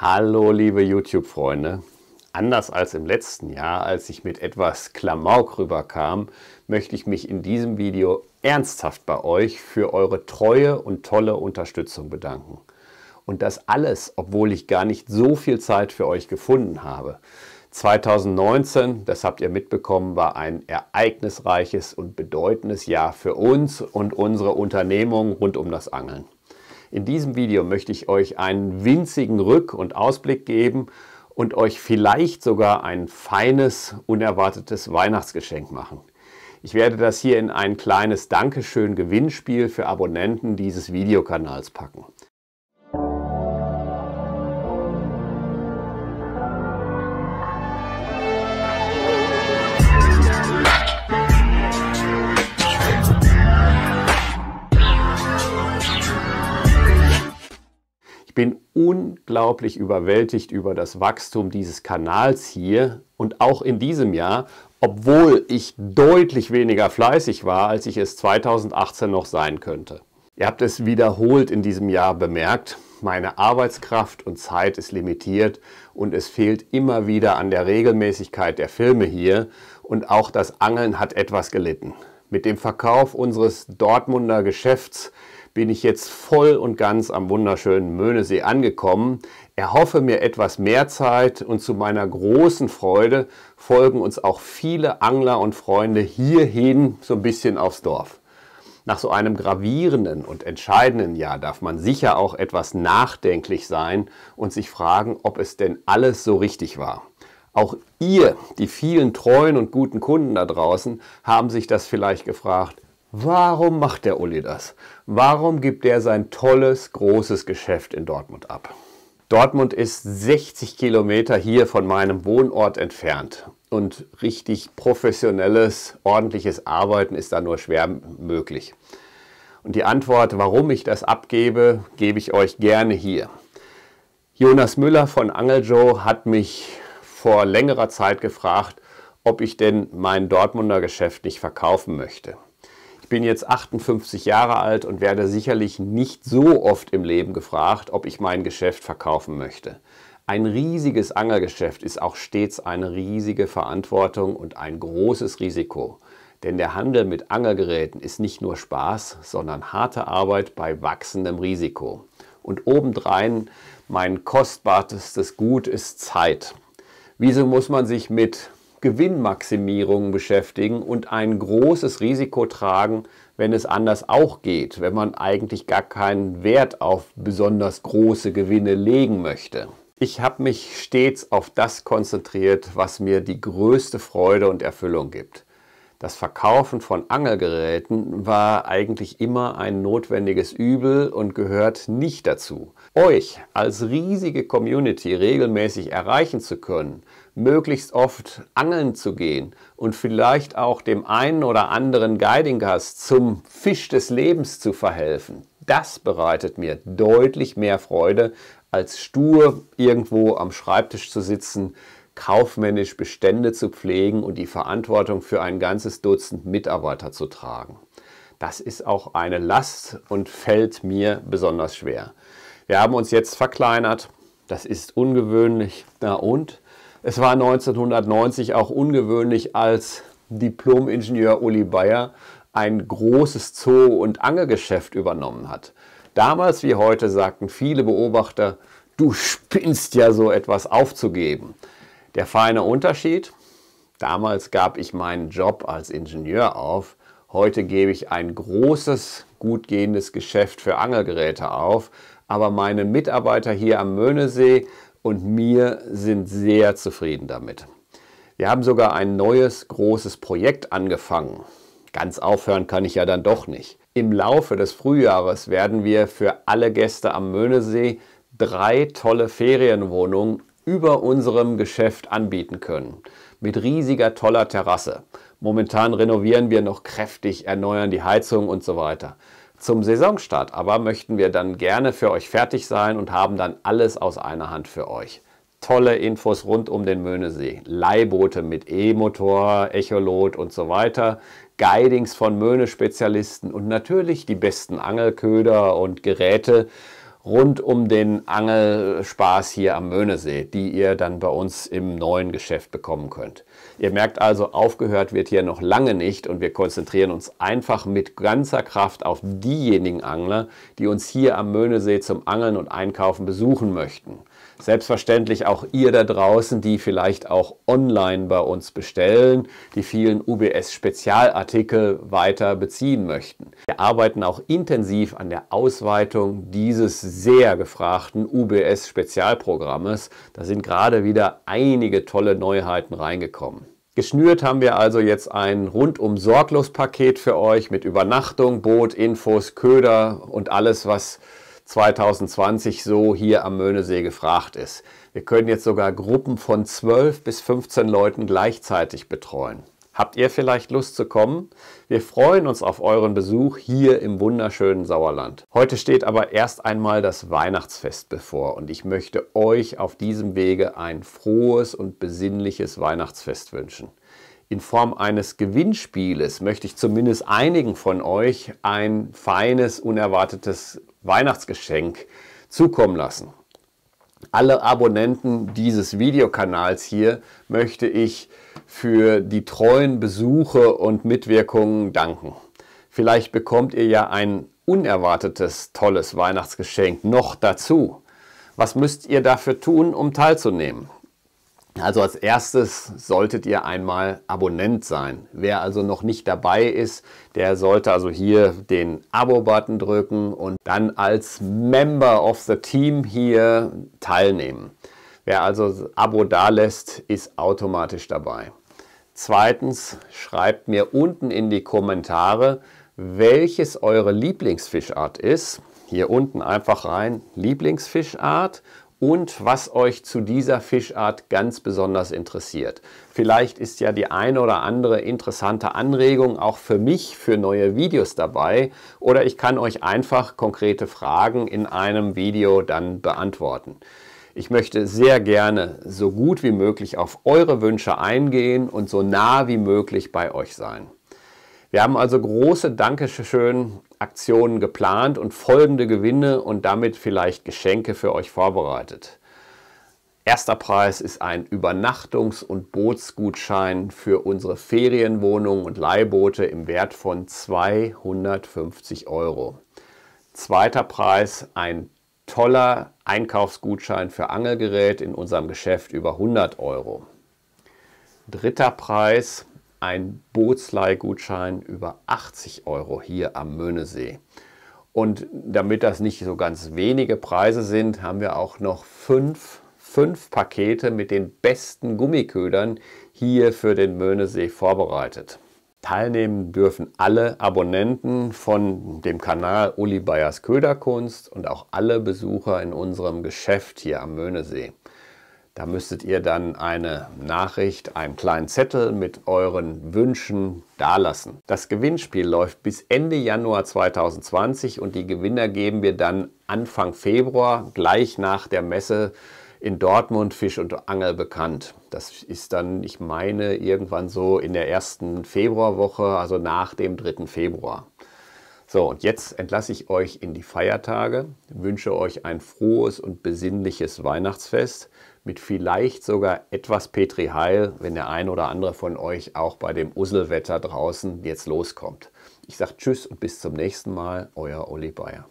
Hallo liebe YouTube-Freunde. Anders als im letzten Jahr, als ich mit etwas Klamauk rüberkam, möchte ich mich in diesem Video ernsthaft bei euch für eure treue und tolle Unterstützung bedanken. Und das alles, obwohl ich gar nicht so viel Zeit für euch gefunden habe. 2019, das habt ihr mitbekommen, war ein ereignisreiches und bedeutendes Jahr für uns und unsere Unternehmung rund um das Angeln. In diesem Video möchte ich euch einen winzigen Rück- und Ausblick geben und euch vielleicht sogar ein feines, unerwartetes Weihnachtsgeschenk machen. Ich werde das hier in ein kleines Dankeschön-Gewinnspiel für Abonnenten dieses Videokanals packen. bin unglaublich überwältigt über das Wachstum dieses Kanals hier und auch in diesem Jahr, obwohl ich deutlich weniger fleißig war, als ich es 2018 noch sein könnte. Ihr habt es wiederholt in diesem Jahr bemerkt, meine Arbeitskraft und Zeit ist limitiert und es fehlt immer wieder an der Regelmäßigkeit der Filme hier und auch das Angeln hat etwas gelitten. Mit dem Verkauf unseres Dortmunder Geschäfts bin ich jetzt voll und ganz am wunderschönen Möhnesee angekommen, erhoffe mir etwas mehr Zeit und zu meiner großen Freude folgen uns auch viele Angler und Freunde hierhin so ein bisschen aufs Dorf. Nach so einem gravierenden und entscheidenden Jahr darf man sicher auch etwas nachdenklich sein und sich fragen, ob es denn alles so richtig war. Auch ihr, die vielen treuen und guten Kunden da draußen, haben sich das vielleicht gefragt. Warum macht der Uli das? Warum gibt er sein tolles, großes Geschäft in Dortmund ab? Dortmund ist 60 Kilometer hier von meinem Wohnort entfernt und richtig professionelles, ordentliches Arbeiten ist da nur schwer möglich. Und die Antwort, warum ich das abgebe, gebe ich euch gerne hier. Jonas Müller von Angel Joe hat mich vor längerer Zeit gefragt, ob ich denn mein Dortmunder Geschäft nicht verkaufen möchte. Ich bin jetzt 58 Jahre alt und werde sicherlich nicht so oft im Leben gefragt, ob ich mein Geschäft verkaufen möchte. Ein riesiges Angelgeschäft ist auch stets eine riesige Verantwortung und ein großes Risiko. Denn der Handel mit Angelgeräten ist nicht nur Spaß, sondern harte Arbeit bei wachsendem Risiko. Und obendrein mein kostbarstes Gut ist Zeit. Wieso muss man sich mit Gewinnmaximierung beschäftigen und ein großes Risiko tragen, wenn es anders auch geht, wenn man eigentlich gar keinen Wert auf besonders große Gewinne legen möchte? Ich habe mich stets auf das konzentriert, was mir die größte Freude und Erfüllung gibt das Verkaufen von Angelgeräten war eigentlich immer ein notwendiges Übel und gehört nicht dazu. Euch als riesige Community regelmäßig erreichen zu können, möglichst oft angeln zu gehen und vielleicht auch dem einen oder anderen Guiding-Gast zum Fisch des Lebens zu verhelfen, das bereitet mir deutlich mehr Freude, als stur irgendwo am Schreibtisch zu sitzen, kaufmännisch Bestände zu pflegen und die Verantwortung für ein ganzes Dutzend Mitarbeiter zu tragen. Das ist auch eine Last und fällt mir besonders schwer. Wir haben uns jetzt verkleinert, das ist ungewöhnlich. Na und? Es war 1990 auch ungewöhnlich, als Diplom-Ingenieur Uli Bayer ein großes Zoo- und Angelgeschäft übernommen hat. Damals wie heute sagten viele Beobachter, du spinnst ja so etwas aufzugeben. Der feine Unterschied, damals gab ich meinen Job als Ingenieur auf, heute gebe ich ein großes, gut gehendes Geschäft für Angelgeräte auf, aber meine Mitarbeiter hier am Möhnesee und mir sind sehr zufrieden damit. Wir haben sogar ein neues großes Projekt angefangen. Ganz aufhören kann ich ja dann doch nicht. Im Laufe des Frühjahres werden wir für alle Gäste am Möhnesee drei tolle Ferienwohnungen über unserem Geschäft anbieten können. Mit riesiger, toller Terrasse. Momentan renovieren wir noch kräftig, erneuern die Heizung und so weiter. Zum Saisonstart aber möchten wir dann gerne für euch fertig sein und haben dann alles aus einer Hand für euch. Tolle Infos rund um den Möhnesee. Leihboote mit E-Motor, Echolot und so weiter. Guidings von Möhnespezialisten und natürlich die besten Angelköder und Geräte, rund um den Angelspaß hier am Möhnesee, die ihr dann bei uns im neuen Geschäft bekommen könnt. Ihr merkt also, aufgehört wird hier noch lange nicht und wir konzentrieren uns einfach mit ganzer Kraft auf diejenigen Angler, die uns hier am Möhnesee zum Angeln und Einkaufen besuchen möchten. Selbstverständlich auch ihr da draußen, die vielleicht auch online bei uns bestellen, die vielen UBS-Spezialartikel weiter beziehen möchten. Wir arbeiten auch intensiv an der Ausweitung dieses sehr gefragten UBS-Spezialprogrammes. Da sind gerade wieder einige tolle Neuheiten reingekommen. Geschnürt haben wir also jetzt ein rundum sorglos Paket für euch mit Übernachtung, Boot, Infos, Köder und alles, was 2020 so hier am Möhnesee gefragt ist. Wir können jetzt sogar Gruppen von 12 bis 15 Leuten gleichzeitig betreuen. Habt ihr vielleicht Lust zu kommen? Wir freuen uns auf euren Besuch hier im wunderschönen Sauerland. Heute steht aber erst einmal das Weihnachtsfest bevor und ich möchte euch auf diesem Wege ein frohes und besinnliches Weihnachtsfest wünschen in Form eines Gewinnspieles möchte ich zumindest einigen von euch ein feines, unerwartetes Weihnachtsgeschenk zukommen lassen. Alle Abonnenten dieses Videokanals hier möchte ich für die treuen Besuche und Mitwirkungen danken. Vielleicht bekommt ihr ja ein unerwartetes, tolles Weihnachtsgeschenk noch dazu. Was müsst ihr dafür tun, um teilzunehmen? Also als erstes solltet ihr einmal Abonnent sein. Wer also noch nicht dabei ist, der sollte also hier den Abo-Button drücken und dann als Member of the Team hier teilnehmen. Wer also Abo da lässt, ist automatisch dabei. Zweitens, schreibt mir unten in die Kommentare, welches eure Lieblingsfischart ist. Hier unten einfach rein Lieblingsfischart und was euch zu dieser Fischart ganz besonders interessiert. Vielleicht ist ja die eine oder andere interessante Anregung auch für mich für neue Videos dabei oder ich kann euch einfach konkrete Fragen in einem Video dann beantworten. Ich möchte sehr gerne so gut wie möglich auf eure Wünsche eingehen und so nah wie möglich bei euch sein. Wir haben also große Dankeschön-Aktionen geplant und folgende Gewinne und damit vielleicht Geschenke für euch vorbereitet. Erster Preis ist ein Übernachtungs- und Bootsgutschein für unsere Ferienwohnungen und Leihboote im Wert von 250 Euro. Zweiter Preis ein toller Einkaufsgutschein für Angelgerät in unserem Geschäft über 100 Euro. Dritter Preis ein Bootsleihgutschein über 80 Euro hier am Möhnesee. Und damit das nicht so ganz wenige Preise sind, haben wir auch noch fünf, fünf Pakete mit den besten Gummiködern hier für den Möhnesee vorbereitet. Teilnehmen dürfen alle Abonnenten von dem Kanal Uli Bayers Köderkunst und auch alle Besucher in unserem Geschäft hier am Möhnesee. Da müsstet ihr dann eine Nachricht, einen kleinen Zettel mit euren Wünschen dalassen. Das Gewinnspiel läuft bis Ende Januar 2020 und die Gewinner geben wir dann Anfang Februar gleich nach der Messe in Dortmund Fisch und Angel bekannt. Das ist dann, ich meine, irgendwann so in der ersten Februarwoche, also nach dem 3. Februar. So, und jetzt entlasse ich euch in die Feiertage, wünsche euch ein frohes und besinnliches Weihnachtsfest mit vielleicht sogar etwas Petri Heil, wenn der ein oder andere von euch auch bei dem Uselwetter draußen jetzt loskommt. Ich sage Tschüss und bis zum nächsten Mal, euer Olli Bayer.